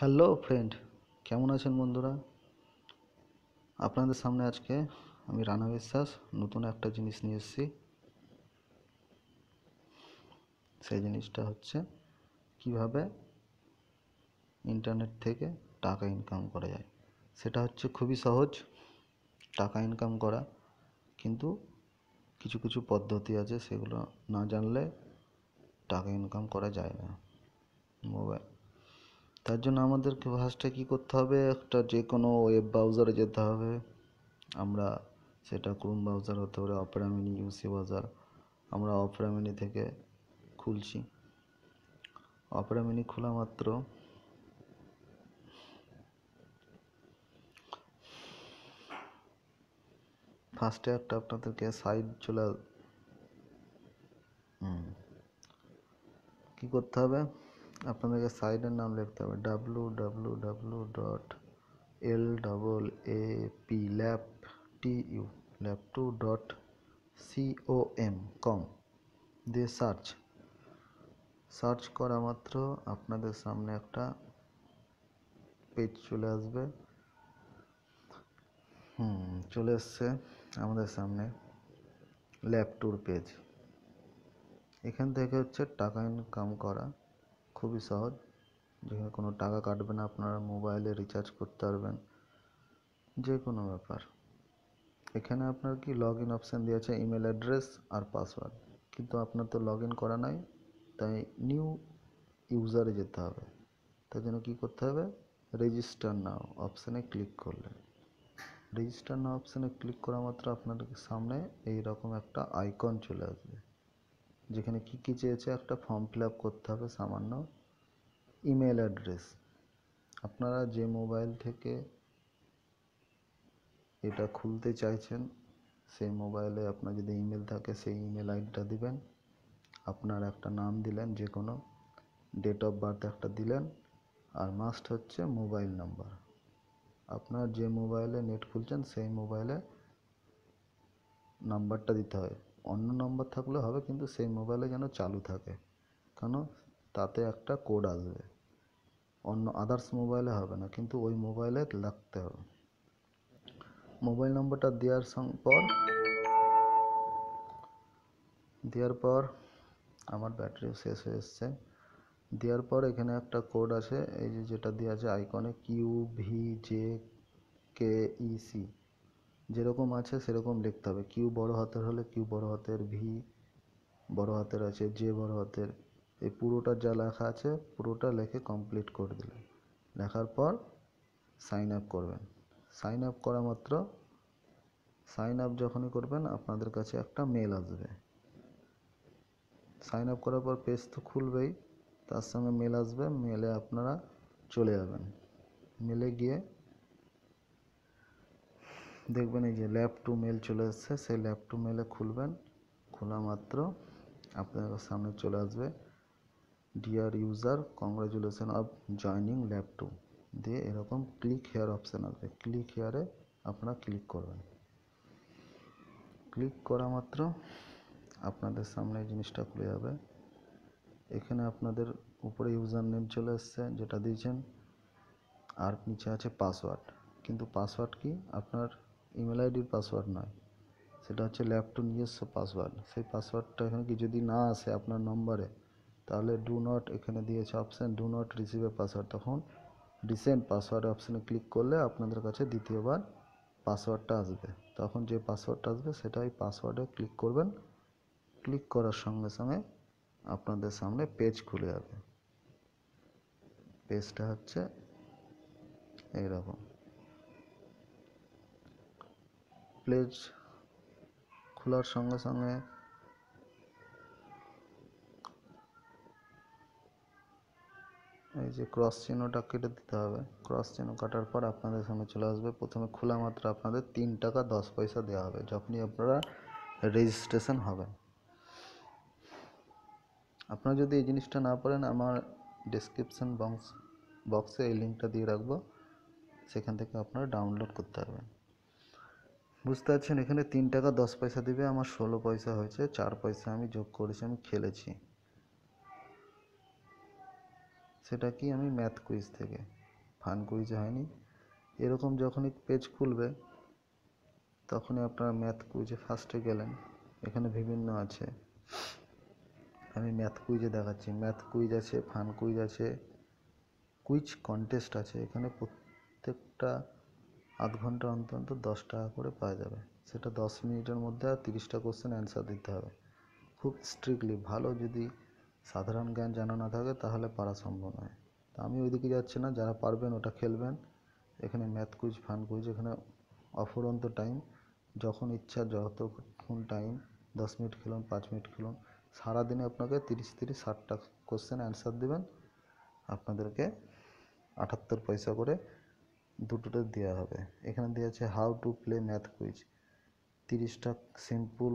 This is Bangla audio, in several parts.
হ্যালো ফ্রেন্ড কেমন আছেন বন্ধুরা আপনাদের সামনে আজকে আমি রানা বিশ্বাস নতুন একটা জিনিস নিয়ে এসেছি সেই জিনিসটা হচ্ছে কিভাবে ইন্টারনেট থেকে টাকা ইনকাম করা যায় সেটা হচ্ছে খুবই সহজ টাকা ইনকাম করা কিন্তু কিছু কিছু পদ্ধতি আছে সেগুলো না জানলে টাকা ইনকাম করা যায় না মোবাইল তার জন্য আমাদেরকে ফার্স্টে কী করতে হবে একটা যে কোনো ওয়েব ব্রাউজারে যেতে হবে আমরা সেটা ক্রোম ব্রাউজার হতে পারে অপেরা মিনি ইউসি ব্রাউজার আমরা অপেরা থেকে খুলছি অপেরা মিনি খোলা মাত্র ফার্স্টে একটা আপনাদেরকে সাইড চলে কি করতে হবে আপনাদেরকে সাইটের নাম লিখতে হবে W W W dot L double A P lap T U lap two dot C O M com দিয়ে সার্চ সার্চ করা মাত্র আপনাদের সামনে একটা পেজ চলে আসবে হুম চলে এসছে আমাদের সামনে ল্যাপ টুর পেজ এখান থেকে হচ্ছে টাকা ইনকাম করা খুবই সহজ যেখানে কোনো টাকা কাটবে না আপনারা মোবাইলে রিচার্জ করতে পারবেন যে কোনো ব্যাপার এখানে আপনার কি লগ ইন অপশান দিয়েছে ইমেল অ্যাড্রেস আর পাসওয়ার্ড কিন্তু আপনার তো লগ ইন করা নাই তাই নিউ ইউজারে যেতে হবে তার জন্য কী করতে হবে রেজিস্টার নাও অপশানে ক্লিক করলে রেজিস্টার নাও অপশানে ক্লিক করা মাত্র আপনাদের সামনে এই রকম একটা আইকন চলে আসবে যেখানে কি কি চেয়েছে একটা ফর্ম ফিল আপ করতে হবে সামান্য ইমেল অ্যাড্রেস আপনারা যে মোবাইল থেকে এটা খুলতে চাইছেন সেই মোবাইলে আপনার যদি ইমেল থাকে সেই ইমেল আইডিটা দিবেন আপনার একটা নাম দিলেন যে কোনো ডেট অফ বার্থ একটা দিলেন আর মাস্ট হচ্ছে মোবাইল নাম্বার আপনার যে মোবাইলে নেট খুলছেন সেই মোবাইলে নাম্বারটা দিতে হয় অন্য নম্বর থাকলে হবে কিন্তু সেই মোবাইলে যেন চালু থাকে কেন তাতে একটা কোড আসবে অন্য আদার্স মোবাইলে হবে না কিন্তু ওই মোবাইলে লাগতে হবে মোবাইল নম্বরটা দেওয়ার পর দেওয়ার পর আমার ব্যাটারিও শেষ হয়ে এসছে দেওয়ার পর এখানে একটা কোড আছে এই যে যেটা দেওয়া আছে আইকনে Q V J K E C যেরকম আছে সেরকম লিখতে হবে কিউ বড় হাতের হলে কিউ বড় হাতের ভি বড় হাতের আছে জে বড় হাতের এই পুরোটা যা লেখা আছে পুরোটা লেখে কমপ্লিট করে দিলেন লেখার পর সাইন আপ করবেন সাইন আপ করা মাত্র সাইন আপ যখনই করবেন আপনাদের কাছে একটা মেল আসবে সাইন আপ করার পর পেজ তো খুলবেই তার সঙ্গে মেল আসবে মেলে আপনারা চলে যাবেন মেলে গিয়ে দেখবেন এই যে ল্যাব টু মেল চলে এসছে সেই ল্যাব টু মেলে খুলবেন খোলা মাত্র আপনার সামনে চলে আসবে dear user congratulation of joining lab two দিয়ে এরকম ক্লিক হেয়ার অপশান আসবে ক্লিক হেয়ারে আপনারা ক্লিক করবেন ক্লিক করা মাত্র আপনাদের সামনে জিনিসটা খুলে যাবে এখানে আপনাদের উপরে ইউজার নেম চলে এসছে যেটা দিয়েছেন আর নিচে আছে পাসওয়ার্ড কিন্তু পাসওয়ার্ড কি আপনার ইমেল আইডির পাসওয়ার্ড নয় সেটা হচ্ছে ল্যাপটপ নিজস্ব পাসওয়ার্ড সেই পাসওয়ার্ডটা এখানে কি যদি না আসে আপনার নম্বরে তাহলে ডু নট এখানে দিয়েছে অপশান ডু নট রিসিভে পাসওয়ার্ড তখন রিসেন্ট পাসওয়ার্ড অপশানে ক্লিক করলে আপনাদের কাছে দ্বিতীয়বার পাসওয়ার্ডটা আসবে তখন যে পাসওয়ার্ডটা আসবে সেটা ওই পাসওয়ার্ডে ক্লিক করবেন ক্লিক করার সঙ্গে সঙ্গে আপনাদের সামনে পেজ খুলে যাবে পেজটা হচ্ছে এইরকম প্লেজ খোলার সঙ্গে সঙ্গে এই যে ক্রস চিহ্নটা কেটে দিতে হবে ক্রস চিহ্ন কাটার পর আপনাদের সামনে চলে আসবে প্রথমে খোলা মাত্র আপনাদের তিন টাকা দশ পয়সা দেওয়া হবে যখনই আপনারা রেজিস্ট্রেশন হবে আপনারা যদি এই জিনিসটা না পারেন আমার ডিসক্রিপশান বক্স বক্সে এই লিঙ্কটা দিয়ে রাখবো সেখান থেকে আপনারা ডাউনলোড করতে পারবেন বুঝতে পারছেন এখানে তিন টাকা দশ পয়সা দিবে আমার ষোলো পয়সা হয়েছে চার পয়সা আমি যোগ করেছি আমি খেলেছি সেটা কি আমি ম্যাথ কুইজ থেকে ফান কুইজ হয়নি এরকম যখনই পেজ খুলবে তখনই আপনারা ম্যাথ কুইজে ফার্স্টে গেলেন এখানে বিভিন্ন আছে আমি ম্যাথ কুইজে দেখাচ্ছি ম্যাথ কুইজ আছে ফান কুইজ আছে কুইজ কন্টেস্ট আছে এখানে প্রত্যেকটা আধ ঘন্টা অন্তর অন্তর দশ টাকা করে পাওয়া যাবে সেটা দশ মিনিটের মধ্যে আর তিরিশটা কোশ্চেন অ্যান্সার দিতে হবে খুব স্ট্রিক্টলি ভালো যদি সাধারণ জ্ঞান জানা না থাকে তাহলে পারা সম্ভব নয় তা আমি ওইদিকে যাচ্ছি না যারা পারবেন ওটা খেলবেন এখানে ম্যাথ কুইজ ফান কুইজ এখানে অফুরন্ত টাইম যখন ইচ্ছা যতক্ষণ টাইম দশ মিনিট খেলুন পাঁচ মিনিট খেলুন সারাদিনে আপনাকে তিরিশ তিরিশ ষাটটা কোশ্চেন অ্যান্সার দেবেন আপনাদেরকে আটাত্তর পয়সা করে দুটোটা দেওয়া হবে এখানে দেওয়া আছে how to play math quiz তিরিশটা সিম্পল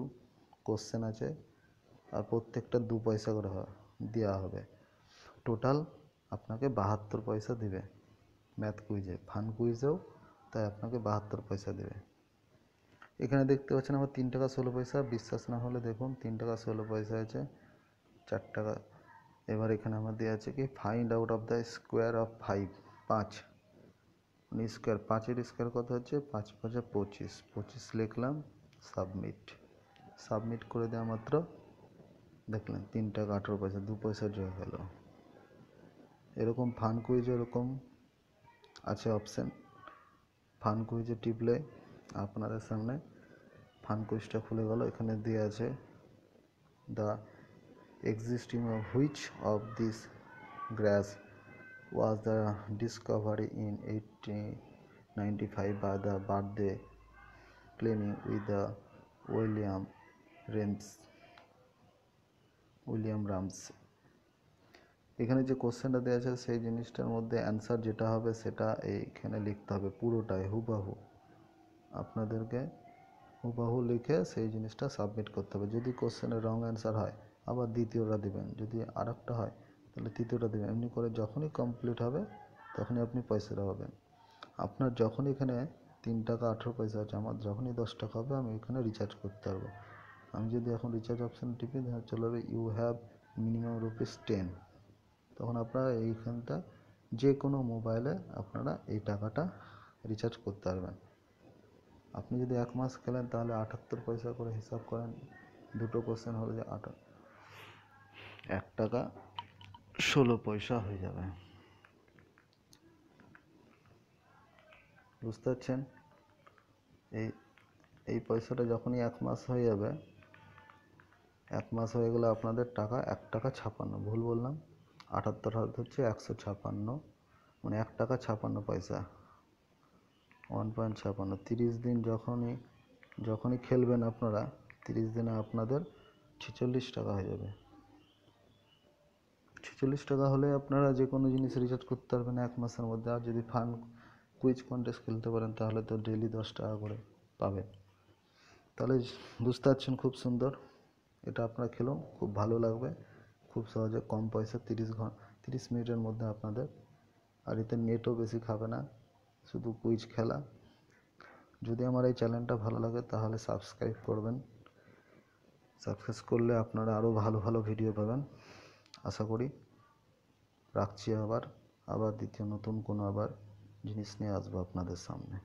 কোশ্চেন আছে আর প্রত্যেকটা দু পয়সা করে দেওয়া হবে টোটাল আপনাকে বাহাত্তর পয়সা দেবে ম্যাথ কুইজে ফান কুইজেও তাই আপনাকে বাহাত্তর পয়সা দেবে এখানে দেখতে পাচ্ছেন আমার তিন টাকা ষোলো পয়সা বিশ্বাস না হলে দেখুন তিন টাকা ষোলো পয়সা আছে চার টাকা এবার এখানে আমার দেওয়া আছে কি find out of the square of five পাঁচ মানে স্কোয়ার পাঁচের স্কোয়ার কত হচ্ছে পাঁচ পাঁচে পঁচিশ পঁচিশ লিখলাম সাবমিট সাবমিট করে দেওয়া মাত্র দেখলাম তিন টাকা আঠেরো পয়সা দু পয়সা জয় গেল এরকম ফান কুইজ এরকম আছে অপশান ফান কুইজে টিপলে আপনাদের সামনে ফান কুইজটা খুলে গেল এখানে দিয়ে আছে the existing of which of this grass was the discovery in 1895 by the birthday claiming with the William Rams William Rams এখানে যে কোশ্চেনটা দেওয়া আছে সেই জিনিসটার মধ্যে অ্যান্সার যেটা হবে সেটা এইখানে লিখতে হবে পুরোটাই হুবাহু আপনাদেরকে হুবাহু লিখে সেই জিনিসটা সাবমিট করতে হবে যদি কোশ্চেনের রং অ্যান্সার হয় আবার দ্বিতীয়টা দেবেন যদি আর হয় তাহলে তৃতীয়টা দেবেন এমনি করে যখনই কমপ্লিট হবে তখনই আপনি পয়সাটা পাবেন আপনার যখন এখানে তিন টাকা আঠেরো পয়সা আছে আমার যখনই দশ টাকা হবে আমি এখানে রিচার্জ করতে পারবো আমি যদি এখন রিচার্জ অপশান টিপি তাহলে চলে হবে you have minimum rupees ten তখন আপনার এইখানটা যে কোনো মোবাইলে আপনারা এই টাকাটা রিচার্জ করতে পারবেন আপনি যদি এক মাস খেলেন তাহলে আটাত্তর পয়সা করে হিসাব করেন দুটো কোশ্চেন হলো যে আট এক টাকা ষোলো পয়সা হয়ে যাবে বুঝতে পারছেন এই এই পয়সাটা যখনই এক মাস হয়ে যাবে এক মাস হয়ে গেলে আপনাদের টাকা এক টাকা ছাপান্ন ভুল বললাম আটাত্তর হাত হচ্ছে একশো ছাপান্ন মানে এক টাকা ছাপান্ন পয়সা ওয়ান পয়েন্ট ছাপান্ন তিরিশ দিন যখনই যখনই খেলবেন আপনারা তিরিশ দিনে আপনাদের ছেচল্লিশ টাকা হয়ে যাবে একচল্লিশ টাকা হলে আপনারা যে কোনো জিনিস রিচার্জ করতে পারবেন এক মাসের মধ্যে আর যদি ফান কুইজ কন্টেস্ট খেলতে পারেন তাহলে তো ডেলি দশ টাকা করে পাবেন তাহলে বুঝতে পারছেন খুব সুন্দর এটা আপনারা খেলুন খুব ভালো লাগবে খুব সহজে কম পয়সা তিরিশ ঘন তিরিশ মিনিটের মধ্যে আপনাদের আর এতে নেটও বেশি খাবে না শুধু কুইজ খেলা যদি আমার এই চ্যানেলটা ভালো লাগে তাহলে সাবস্ক্রাইব করবেন সাবস্ক্রাইব করলে আপনারা আরও ভালো ভালো ভিডিও পাবেন আশা করি রাখছি আবার আবার দ্বিতীয় নতুন কোনো আবার জিনিস নিয়ে আসবো আপনাদের সামনে